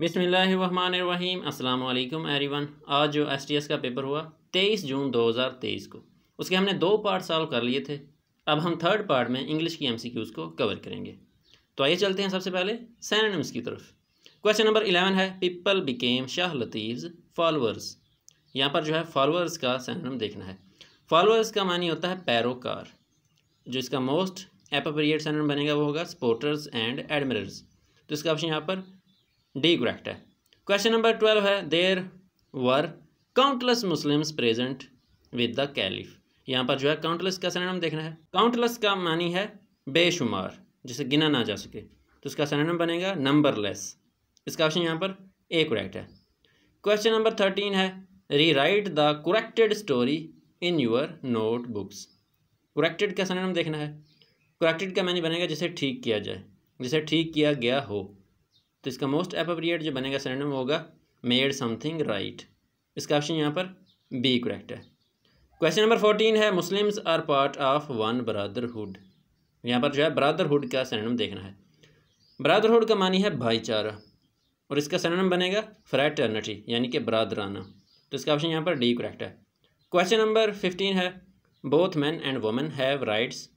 बिसमीम वालेकुम एवरीवन आज जो एसटीएस का पेपर हुआ 23 जून 2023 को उसके हमने दो पार्ट सॉल्व कर लिए थे अब हम थर्ड पार्ट में इंग्लिश की एमसीक्यूज़ को कवर करेंगे तो आइए चलते हैं सबसे पहले सैनम्स की तरफ क्वेश्चन नंबर इलेवन है people became Shah Latif followers यहाँ पर जो है फॉलोअर्स का सैनम देखना है फॉलोअर्स का मानी होता है पैरोकार जो इसका मोस्ट एप्रोप्रिएट सैनम बनेगा वो होगा सपोर्टर्स एंड एडमिरर्स तो इसका ऑप्शन यहाँ पर डी करेक्ट है क्वेश्चन नंबर ट्वेल्व है there were countless Muslims present with the caliph यहाँ पर जो है काउंटलेस का सैनम देखना है काउंटलेस का मानी है बेशुमार जिसे गिना ना जा सके तो इसका सैनम बनेगा नंबरलेस इसका ऑप्शन यहाँ पर ए करेक्ट है क्वेश्चन नंबर थर्टीन है rewrite the corrected story in your notebooks corrected का सैनम देखना है कुरेक्टेड का मानी बनेगा जिसे ठीक किया जाए जिसे ठीक किया गया हो तो इसका मोस्ट अप्रोप्रिएट जो बनेगा सरेंडम वो होगा मेड समथिंग राइट इसका ऑप्शन यहाँ पर बी करेक्ट है क्वेश्चन नंबर फोर्टीन है Muslims are part of one brotherhood यहाँ पर जो है ब्रदरहुड का सरेंडम देखना है ब्रदरहुड का मानी है भाईचारा और इसका सरेंडम बनेगा फ्रैटर्निटी यानी कि ब्रादराना तो इसका ऑप्शन यहाँ पर डी करेक्ट है क्वेश्चन नंबर फिफ्टीन है both man and women have rights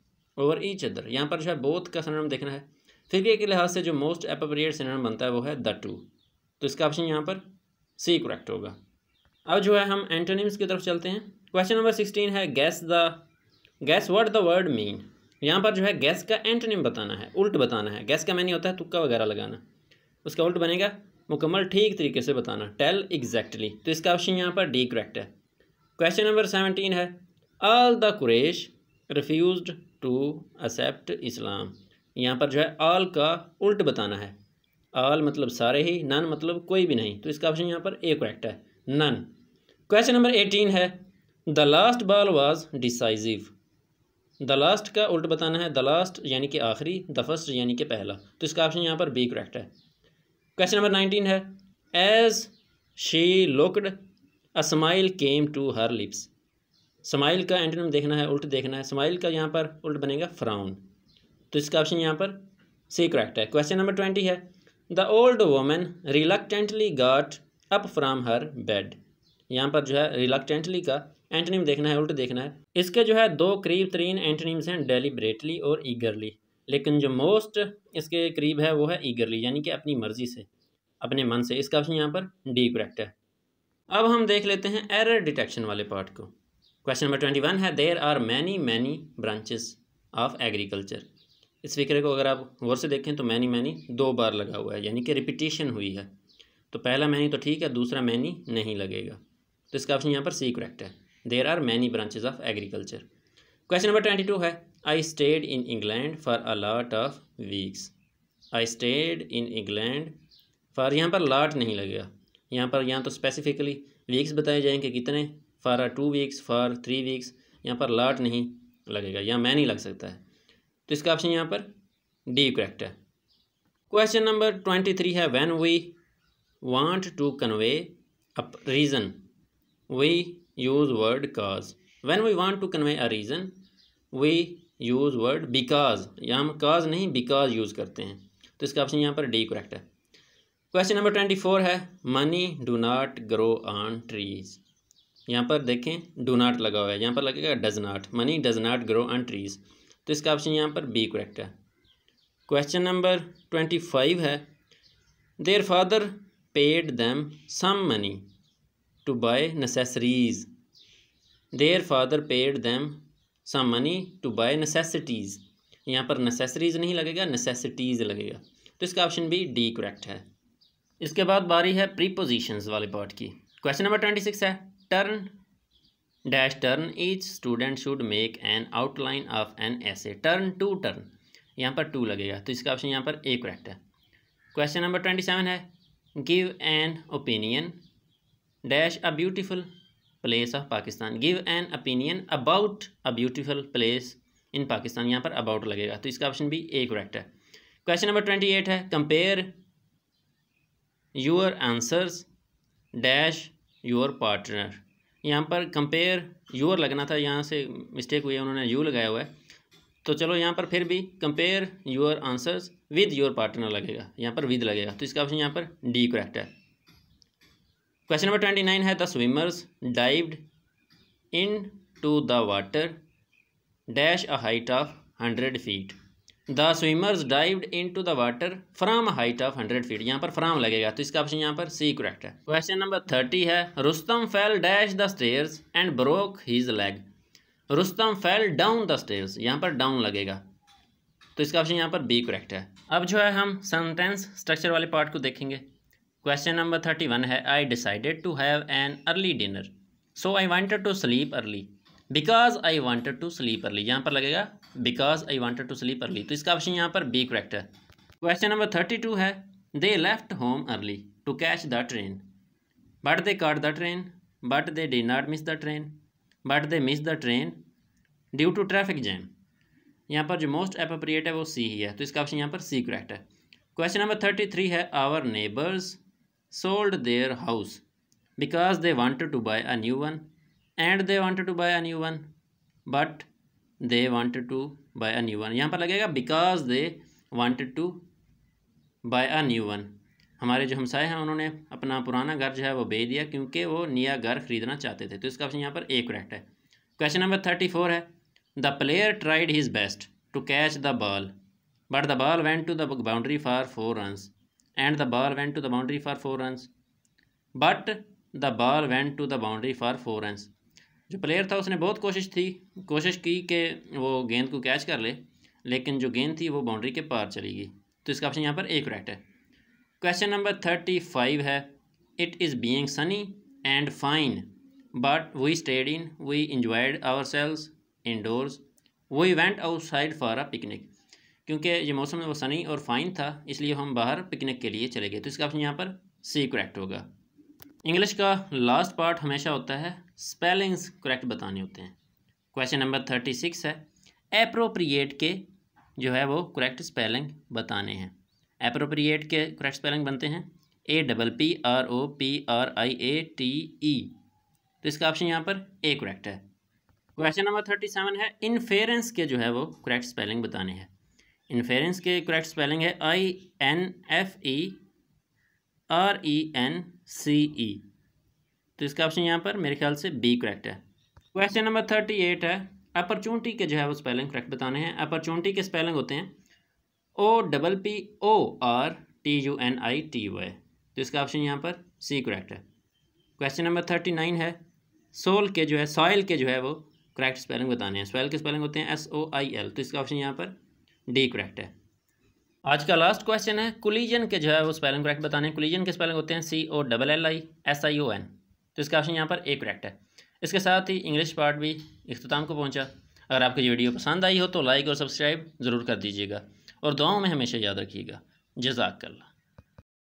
over each other यहाँ पर जो है बोथ का सरेंडम देखना है थ्री के लिहाज से जो मोस्ट अप्रोप्रिएट सिनोनिम बनता है वो है द टू तो इसका ऑप्शन यहाँ पर सी करेक्ट होगा अब जो है हम एंटोनिम्स की तरफ चलते हैं क्वेश्चन नंबर सिक्सटीन है guess the guess word the word mean यहाँ पर जो है गैस का एंटोनिम बताना है उल्ट बताना है गैस का मैनी होता है तुक्का वगैरह लगाना उसका उल्ट बनेगा मुकम्मल ठीक तरीके से बताना टेल एग्जैक्टली तो इसका ऑप्शन यहाँ पर डी करेक्ट है क्वेश्चन नंबर सेवनटीन है all the Quraish refuse to accept Islam यहाँ पर जो है आल का उल्ट बताना है आल मतलब सारे ही नन मतलब कोई भी नहीं तो इसका ऑप्शन यहाँ पर ए करेक्ट है नन क्वेश्चन नंबर एटीन है the last ball was decisive the last का उल्ट बताना है द लास्ट यानी कि आखिरी द फर्स्ट यानी कि पहला तो इसका ऑप्शन यहाँ पर बी करेक्ट है क्वेश्चन नंबर नाइनटीन है as she looked a smile came to her lips smile का एंटोनिम देखना है उल्ट देखना है स्माइल का यहाँ पर उल्ट बनेगा फ्राउन तो इसका ऑप्शन यहाँ पर सी करेक्ट है क्वेश्चन नंबर ट्वेंटी है the old women reluctantly got up from her bed यहाँ पर जो है रिलकटेंटली का एंटनीम देखना है उल्ट देखना है इसके जो है दो करीब तरीन एंटनीम्स हैं डेलीबरेटली और ईगरली लेकिन जो मोस्ट इसके करीब है वो है ईगरली यानी कि अपनी मर्जी से अपने मन से इसका ऑप्शन यहाँ पर डी करेक्ट है अब हम देख लेते हैं एरर डिटेक्शन वाले पार्ट को क्वेश्चन नंबर ट्वेंटी वन है there are many many branches of agriculture इस फिक्रे को अगर आप गौर से देखें तो मैनी मैनी दो बार लगा हुआ है यानी कि रिपीटेशन हुई है तो पहला मैनी तो ठीक है दूसरा मैनी नहीं लगेगा तो इसका ऑप्शन यहाँ पर सी करेक्ट है there are many branches of agriculture question number twenty two है I stayed in England for a lot of weeks I stayed in England for यहाँ पर लॉट नहीं लगेगा यहाँ पर यहाँ तो स्पेसिफिकली वीक्स बताए जाएँ कि कितने for two weeks for three weeks यहाँ पर लॉट नहीं लगेगा यहाँ मैनी लग सकता है तो इसका ऑप्शन यहाँ पर डी करेक्ट है क्वेश्चन नंबर ट्वेंटी थ्री है when we want to convey a reason we use word cause when we want to convey a reason we use word because यहाँ हम काज नहीं बिकॉज यूज़ करते हैं तो इसका ऑप्शन यहाँ पर डी करेक्ट है क्वेश्चन नंबर ट्वेंटी फोर है money do not grow on trees यहाँ पर देखें डू नाट लगा हुआ है यहाँ पर लगेगा does not money does not grow on trees तो इसका ऑप्शन यहाँ पर बी करेक्ट है क्वेश्चन नंबर ट्वेंटी फाइव है their father paid them some money to buy necessaries their father paid them some money to buy necessities यहाँ पर नेसेसरीज़ नहीं लगेगा नेसेसिटीज़ लगेगा तो इसका ऑप्शन बी डी करेक्ट है इसके बाद बारी है प्रीपोजिशंस वाले पार्ट की क्वेश्चन नंबर ट्वेंटी सिक्स है turn dash turn each student should make an outline of an essay turn to turn यहाँ पर टू लगेगा तो इसका ऑप्शन यहाँ पर ए करेक्ट है क्वेश्चन नंबर ट्वेंटी सेवन है give an opinion dash a beautiful place of Pakistan give an opinion about a beautiful place in Pakistan यहाँ पर अबाउट लगेगा तो इसका ऑप्शन भी ए करेक्ट है क्वेश्चन नंबर ट्वेंटी एट है compare your answers dash your partner यहाँ पर कंपेयर योर लगना था यहाँ से मिस्टेक हुई है उन्होंने यू लगाया हुआ है तो चलो यहाँ पर फिर भी compare your answers with your partner लगेगा यहाँ पर विद लगेगा तो इसका ऑप्शन यहाँ पर डी करेक्ट है क्वेश्चन नंबर ट्वेंटी नाइन है the swimmers dived into the water dash a height of hundred feet the swimmers dive into the water from height of hundred feet यहाँ पर from लगेगा तो इसका option यहाँ पर C correct है question number thirty है Rustam fell dash the stairs and broke his leg Rustam fell down the stairs यहाँ पर डाउन लगेगा तो इसका ऑप्शन यहाँ पर बी करेक्ट है अब जो है हम सेंटेंस स्ट्रक्चर वाले पार्ट को देखेंगे क्वेश्चन नंबर थर्टी वन है I decided to have an early dinner so I wanted to sleep early because I wanted to sleep early यहाँ पर लगेगा because I wanted to sleep early तो इसका option यहाँ पर बी करेक्ट है question number thirty two है they left home early to catch the train but they caught the train but they did not miss the train but they miss the train due to traffic jam यहाँ पर जो most appropriate है वो सी ही है तो इसका option यहाँ पर सी करेक्ट है क्वेश्चन नंबर थर्टी थ्री है our neighbours sold their house because they want to buy a new one and they want to buy a new one but they wanted to buy a new one यहाँ पर लगेगा because they wanted to buy a new one हमारे जो हमसाए हैं उन्होंने अपना पुराना घर जो है वो बेच दिया क्योंकि वो नया घर खरीदना चाहते थे तो इसका ऑप्शन यहाँ पर ए करेक्ट है क्वेश्चन नंबर थर्टी फोर है the player tried his best to catch the ball but the ball went to the boundary for four run and the ball went to the boundary for four run but the ball went to the boundary for four run जो player था उसने बहुत कोशिश थी कोशिश की कि वो गेंद को कैच कर ले लेकिन जो गेंद थी वो बाउंड्री के पार चली गई तो इसका ऑप्शन यहाँ पर ए करेक्ट है क्वेश्चन नंबर थर्टी फाइव है it is being sunny and fine but we stayed in we enjoyed ourselves indoors we went outside for a picnic क्योंकि ये मौसम वो सनी और फाइन था इसलिए हम बाहर पिकनिक के लिए चले गए तो इसका ऑप्शन यहाँ पर सी करेक्ट होगा इंग्लिश का लास्ट पार्ट हमेशा होता है स्पेलिंग्स करेक्ट बताने होते हैं क्वेश्चन नंबर थर्टी सिक्स है अप्रोप्रिएट के जो है वो करेक्ट स्पेलिंग बताने हैं अप्रोप्रिएट के करेक्ट स्पेलिंग बनते हैं A double P R O P R I A T E तो इसका ऑप्शन यहाँ पर ए करेक्ट है क्वेश्चन नंबर थर्टी सेवन है इन्फेरेंस के जो है वो करेक्ट स्पेलिंग बताने हैं इन्फेरेंस के करेक्ट स्पेलिंग है I N F E R E N C E तो इसका ऑप्शन यहाँ पर मेरे ख्याल से बी करेक्ट है क्वेश्चन नंबर थर्टी एट है अपॉर्चुनिटी के जो है वो स्पेलिंग करेक्ट बताने हैं अपॉर्चुनिटी के स्पेलिंग होते हैं O double P O R T U N I T U I तो इसका ऑप्शन यहाँ पर सी करेक्ट है क्वेश्चन नंबर थर्टी नाइन है सोल के जो है सॉइल के जो है वो करेक्ट स्पेलिंग बताने हैं सॉइल के स्पेलिंग होते हैं एस ओ आई एल तो इसका ऑप्शन यहाँ पर डी करेक्ट है आज का लास्ट क्वेश्चन है कुलीजन के जो है वो स्पेलिंग करेक्ट बताने हैं कुलीजन के स्पेलिंग होते हैं C O double L I S I O N तो इसका ऑप्शन यहाँ पर ए करेक्ट है इसके साथ ही इंग्लिश पार्ट भी अख्ताम को पहुँचा अगर आपको ये वीडियो पसंद आई हो तो लाइक और सब्सक्राइब ज़रूर कर दीजिएगा और दुआओं में हमेशा याद रखिएगा जजाकल्ला